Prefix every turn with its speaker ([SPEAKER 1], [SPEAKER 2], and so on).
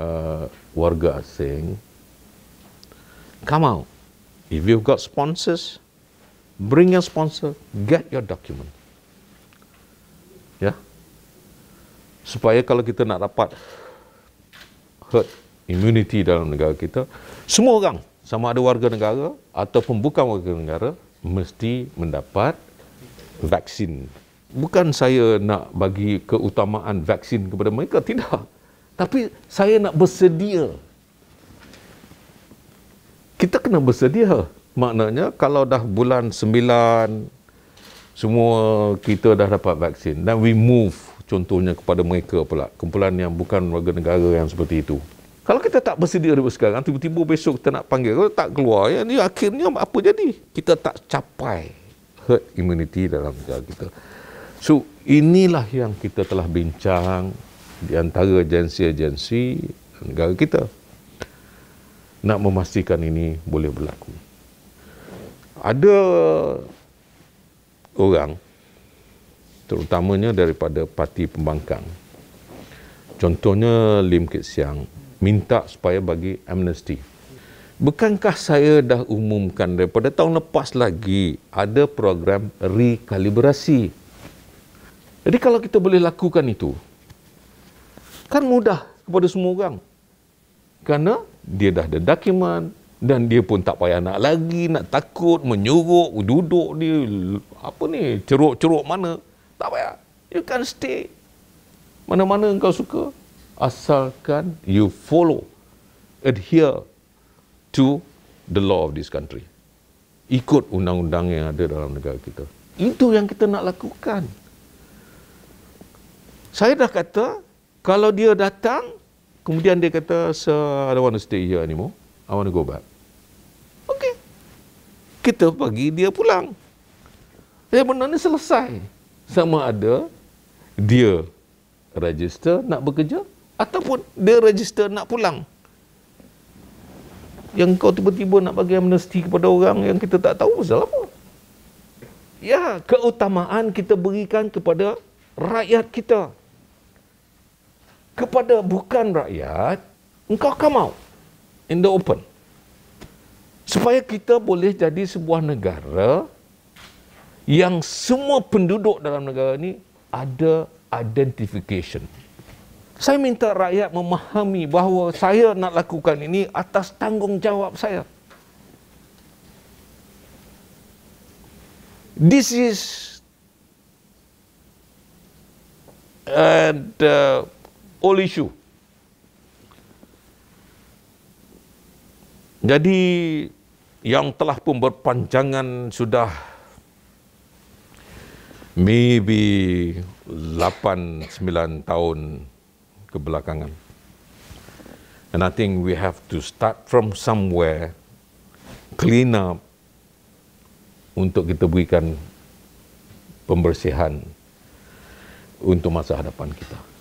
[SPEAKER 1] uh, warga asing, come out. If you've got sponsors, bring your sponsor, get your document. Ya. Yeah? Supaya kalau kita nak dapat herd immunity dalam negara kita, semua orang, sama ada warga negara ataupun bukan warga negara, mesti mendapat vaksin. Bukan saya nak bagi keutamaan vaksin kepada mereka, tidak. Tapi saya nak bersedia. Kita kena bersedia. Maknanya kalau dah bulan sembilan, semua kita dah dapat vaksin dan we move contohnya kepada mereka pula kumpulan yang bukan warga negara yang seperti itu. Kalau kita tak bersedia dari sekarang tiba-tiba besok kita nak panggil kalau tak keluar ya ni akhirnya apa jadi? Kita tak capai herd immunity dalam negara kita. So inilah yang kita telah bincang di antara agensi-agensi negara kita nak memastikan ini boleh berlaku. Ada orang terutamanya daripada parti pembangkang. Contohnya Lim Kit Siang minta supaya bagi amnesti. Bukankah saya dah umumkan daripada tahun lepas lagi ada program rekalibrasi? Jadi kalau kita boleh lakukan itu, Kan mudah kepada semua orang. Kerana dia dah ada dakiman dan dia pun tak payah nak lagi, nak takut, menyuruh, duduk dia, apa ni, ceruk-ceruk mana. Tak payah. You can stay mana-mana engkau suka. Asalkan you follow, adhere to the law of this country. Ikut undang-undang yang ada dalam negara kita. Itu yang kita nak lakukan. Saya dah kata, kalau dia datang, kemudian dia kata, Sir, I don't want to stay here anymore. I want to go back. Okay. Kita pergi dia pulang. Jadi benda ni selesai. Sama ada dia register nak bekerja ataupun dia register nak pulang. Yang kau tiba-tiba nak bagi amnesty kepada orang yang kita tak tahu pasal apa. Ya, keutamaan kita berikan kepada rakyat kita kepada bukan rakyat, engkau come mau in the open. Supaya kita boleh jadi sebuah negara yang semua penduduk dalam negara ini ada identification. Saya minta rakyat memahami bahawa saya nak lakukan ini atas tanggungjawab saya. This is and uh, old issue. Jadi yang telah pun berpanjangan sudah maybe 8-9 tahun kebelakangan. And I think we have to start from somewhere, clean up untuk kita berikan pembersihan untuk masa hadapan kita.